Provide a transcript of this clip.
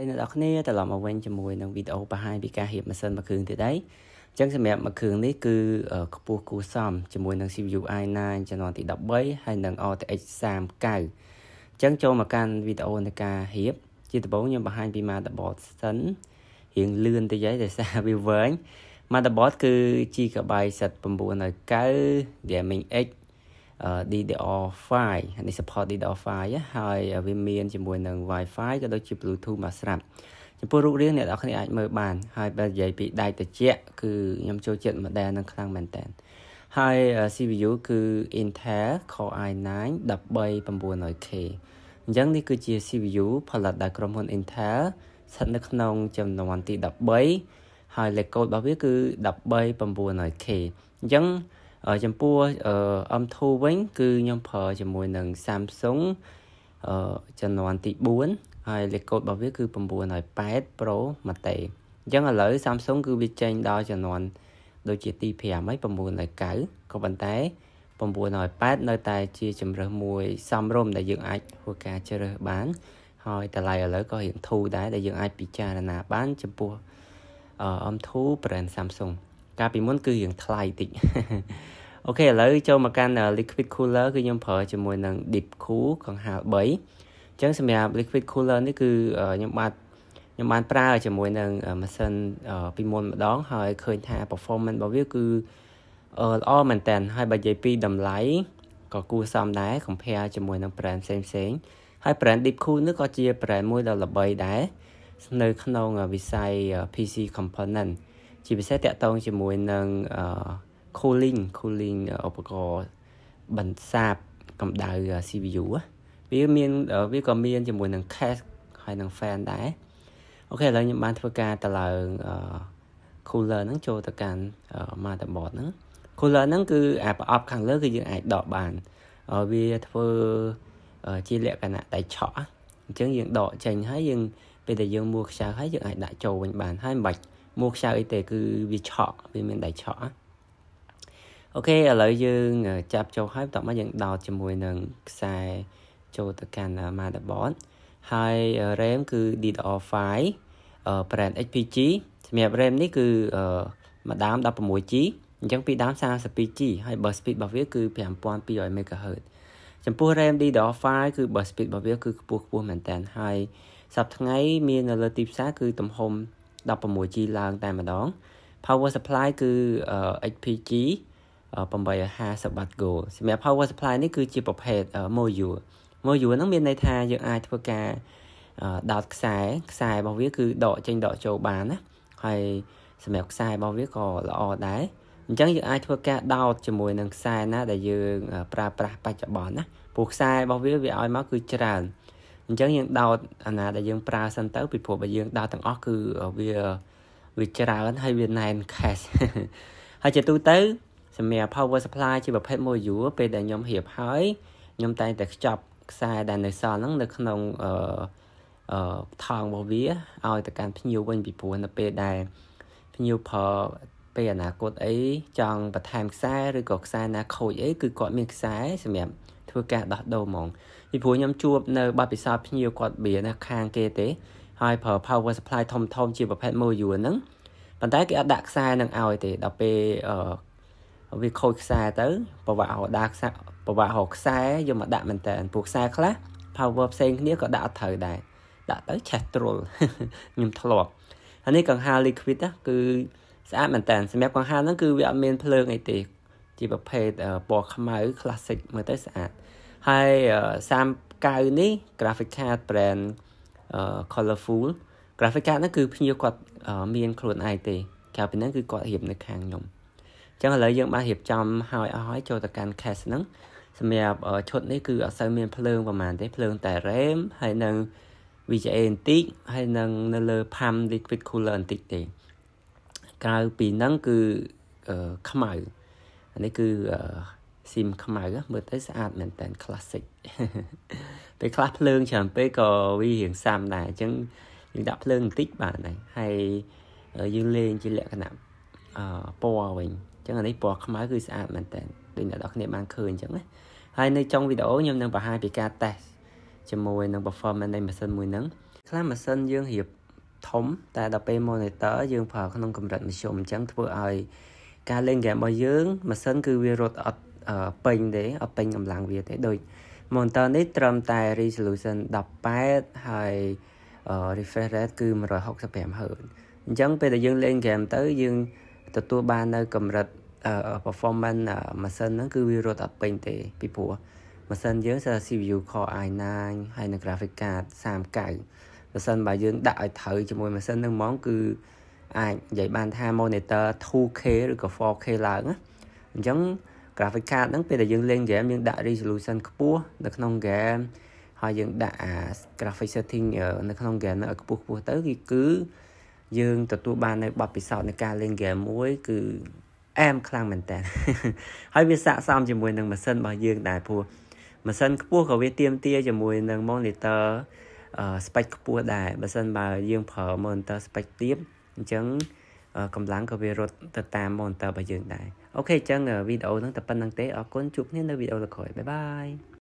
ទេអ្នកនរគ្នាត្រឡប់មកវិញជាមួយនឹងវីដេអូបង្ហាញពីការហៀបម៉ាស៊ីនមួយគ្រឿងទៀតដែរអញ្ចឹងសម្រាប់មួយគ្រឿងនេះគឺខ្ពស់គួរសមជាមួយនឹង CPU i9 ជំនាន់ទី13ហើយនឹង RTX 39អញ្ចឹងចូលមកកាន់វីដេអូនៃការហៀបជាដំបូងខ្ញុំបង្ហាញ ពី motherboard សិនរៀងលឿនតិចហើយដោយសារវាវែង motherboard គឺ GB 7990 Gaming X DDR5 នេះ support DDR5 ហើយវាមានជាមួយនឹង Wi-Fi ក៏ដូចជា Bluetooth មកស្រាប់ចំពោះរូបរាងអ្នកនរគ្នាអាចមើលបាន ហើយបើនិយាយពីដែកត្រជាក់គឺខ្ញុំចូលចិត្ត model នឹងខ្លាំងមែនតើហើយ CPU គឺ Intel Core i9 13900K អញ្ចឹងនេះគឺជា CPU ផលិតដោយក្រុមហ៊ុន Intel ស្ថិតនៅក្នុងចំនួនទី13ហើយលេខកូដរបស់វាគឺ 13900K អញ្ចឹងចំពោះ M2 វិញ គឺខ្ញុំប្រើជាមួយនឹង Samsung ចំនួនទី4ហើយលេខកូដរបស់វា គឺ908 Pro Mate អញ្ចឹងឥឡូវ Samsung គឺវាចេញដល់ចំនួនដូចជាទី5ហើយ909ក៏ប៉ុន្តែ908នៅតែជាជំរើសមួយសំរុំដែលយើងអាចធ្វើការជ្រើសបានហើយតម្លៃឥឡូវក៏រៀងធូរដែរដែលយើងអាចពិចារណាបានចំពោះ M2 brand Samsung កាលពីមុនគឺរឿងថ្លៃតិចអូខេឥឡូវចូលមកកាន់ liquid cooler គឺខ្ញុំប្រើជាមួយនឹង deep cool កង្ហារ3អញ្ចឹងសម្រាប់ liquid cooler នេះគឺខ្ញុំបាទខ្ញុំបានប្រើជាមួយនឹងម៉ាស៊ីនពីមុនម្ដង ហើយឃើញថា performance របស់វាគឺល្អមែនតើហើយបើនិយាយពីតម្លៃក៏គួរសមដែរ compare ជាមួយនឹង brand ផ្សេងផ្សេងហើយ brand Deep Cool នេះក៏ជា brand មួយដ៏ល្បីដែរនៅក្នុងវិស័យ PC component ជាពិសេសតកតងជាមួយនឹង cooling cooling ឧបករណ៍បន្សាបកម្ដៅ CPU វាមានវាក៏មានជាមួយនឹង case ហើយនឹង fan ដែរអូខេឥឡូវខ្ញុំបានធ្វើការតឡើង cooler ហ្នឹងចូលទៅកាន់ motherboard ហ្នឹង cooler ហ្នឹងគឺអាប្រអប់ខាងលើគឺយើងអាចដកបានវាធ្វើជាលក្ខណៈតែឆក់អញ្ចឹងយើងដកចេញហើយយើងពេលដែលយើងមួខ្ចៅហើយយើងអាចដាក់ចូលវិញបានហើយមិនបាច់មួខ្ចៅអីទេគឺវាឆក់វាមានដៃឆក់អូខេឥឡូវយើងចាប់ចូលហើយបន្ទាប់មកយើងដោតជាមួយនឹងខ្សែចូលទៅកាន់ motherboard ហើយ RAM គឺ DDR5 brand HPG សម្រាប់ RAM នេះគឺម្ដាម 16G អញ្ចឹងពីដើម 32G ហើយ bus speed របស់វា គឺ5200 MHz ចំពោះ RAM DDR5 គឺ bus speed របស់វាគឺខ្ពស់ខ្ពស់មែនតើហើយ សប្តាហ៍ថ្ងៃមាននៅលើទីផ្សារគឺទំហំ 16G ឡើងតែម្ដង power supply គឺ HPG 850 watt goal សម្រាប់ power supply នេះគឺជាប្រភេទ module module ហ្នឹងមានន័យថាយើងអាចធ្វើការដោតខ្សែខ្សែរបស់វា គឺដកចេញដកចូលបានណាហើយសម្រាប់ខ្សែរបស់វាក៏ល្អដែរអញ្ចឹងយើងអាចធ្វើការដោតជាមួយនឹងខ្សែ ណាដែលយើងប្រើប្រាស់បច្ចុប្បន្នណាព្រោះខ្សែរបស់វាវាឲ្យមកគឺច្រើនអញ្ចឹងយើងដោតអាណាដែលយើងប្រើសិនទៅពីព្រោះបើយើងដោតទាំងអស់គឺវាវាច្រើនហើយវាណែន cash ហើយជាទូទៅ សម្រាប់ power supply ជាប្រភេទមួយយូរពេលដែលខ្ញុំរៀបហើយខ្ញុំតែងតែខ្ចប់ខ្សែដែលនៅសល់ហ្នឹងនៅក្នុងអឺអឺថងរបស់វាឲ្យទៅកាន់ភ្ញៀវវិញពីព្រោះនៅពេលដែលភ្ញៀវប្រើពេលអនាគតអីចង់បន្ថែមខ្សែឬក៏ខ្សែណា ខូចអីគឺគាត់មានខ្សែសម្រាប់ធ្វើការដោះដូរហ្មងពីព្រោះខ្ញុំជួប នៅបាត់ពិសោធន៍ភ្នៀវគាត់បៀណាខាងគេទេហើយប្រើ power supply ធំធំជាប្រភេទ module ហ្នឹងប៉ុន្តែគេអត់ដាក់ខ្សែនឹងឲ្យទេដល់ពេលវាខូចខ្សែទៅប្រវត្តិរដាក់ខ្សែប្រវត្តិរខ្សែយកមកដាក់មែនតើពួកខ្សែខ្លះ power ផ្សេងគ្នាក៏ដាក់អត់ត្រូវដែរដាក់ទៅឆេះត្រុលខ្ញុំធ្លាប់ហើយនេះកង្ហារ liquid គឺស្អាតមែនតើសម្រាប់កង្ហារហ្នឹងគឺវាអត់មានភ្លើងអីទេជាប្រភេទពណ៌ខ្មៅ classic មើលទៅស្អាតហើយ39នេះ graphic card brand colorful graphic card ហ្នឹងគឺភ្ញៀវគាត់មានខ្លួនឯងទេក្រៅពីហ្នឹងគឺគាត់រៀបនៅខាងខ្ញុំអញ្ចឹងឥឡូវយើងបានរៀបចំហើយអស់ហើយចូលទៅកាន់ case ហ្នឹងសម្រាប់ឈុតនេះគឺអត់សូវមានភ្លើងប្រហែលទេភ្លើងតែ RAM ហើយនឹង VGA បន្តិចហើយនឹងនៅលើ PAM liquid cooler បន្តិចទេក្រៅពីហ្នឹងគឺខ្មៅនេះគឺស៊ីមខ្មៅមើលទៅស្អាតមែនតើ classic ពេលខ្លះភ្លើងច្រើនពេកក៏វារៀងសាំដែរអញ្ចឹងយើងដាក់ភ្លើងបន្តិចបានដែរហើយយើងលេងជាលក្ខណៈពណ៌វិញអញ្ចឹងអានេះពណ៌ខ្មៅគឺស្អាតមែនតើដូចអ្នកនរគ្នាបានឃើញអញ្ចឹងណាហើយនៅចុងវីដេអូខ្ញុំនឹងបង្ហាញពីការ test ជាមួយនឹង performance នៃម៉ាស៊ីនមួយហ្នឹងខ្លះម៉ាស៊ីនយើងរៀបធំ តែដល់ពេល monitor យើងប្រើក្នុងកម្រិតមធ្យមអញ្ចឹងធ្វើឲ្យការលេងហ្គេមរបស់យើងម៉ាស៊ីនគឺវារត់អត់ពេញទេអត់ពេញកម្លាំងវាទេ ដូច monitor នេះត្រឹមតែ resolution 18ហើយ refresh rate គឺ 165Hz អញ្ចឹងពេលដែលយើងលេងហ្គេមទៅ យើង ទទួលបាននៅ កម្រិត performance ម៉ាស៊ីនហ្នឹងគឺវារត់អត់ពេញទេពីព្រោះម៉ាស៊ីនយើងសារ CPU Core i9 ហើយនិង graphic card 39បើសិនបើយើងដាក់ឲ្យត្រូវជាមួយម៉ាស៊ីនហ្នឹងហ្មងគឺអាចនិយាយបានថា monitor 2K ឬក៏ 4K ឡើងណាអញ្ចឹង graphic card ហ្នឹងពេលដែលយើងលេង game យើងដាក់ resolution ខ្ពស់នៅក្នុង game ហើយយើងដាក់អា graphic setting នៅក្នុង game ហ្នឹងឲ្យខ្ពស់ខ្ពស់ទៅគឺគឺយើងទទួលបាននៅបទពិសោធន៍នៃការលេង game មួយ គឺអែមខ្លាំងមែនតើហើយវាស័ក្តិសមជាមួយនឹងម៉ាស៊ីនរបស់យើងដែរព្រោះម៉ាស៊ីនខ្ពស់ក៏វាទៀមទាជាមួយនឹង monitor ស្ប៉ិចខ្ពស់ដែរបើសិនបើយើងប្រើ monitor ស្ប៉ិចទាបអញ្ចឹងកម្លាំងក៏វារត់ទៅតាម monitor របស់យើងដែរអូខេអញ្ចឹងវីដេអូហ្នឹងតែប៉ុណ្្នឹងទេអរគុណជួបគ្នានៅវីដេអូក្រោយបាយបាយ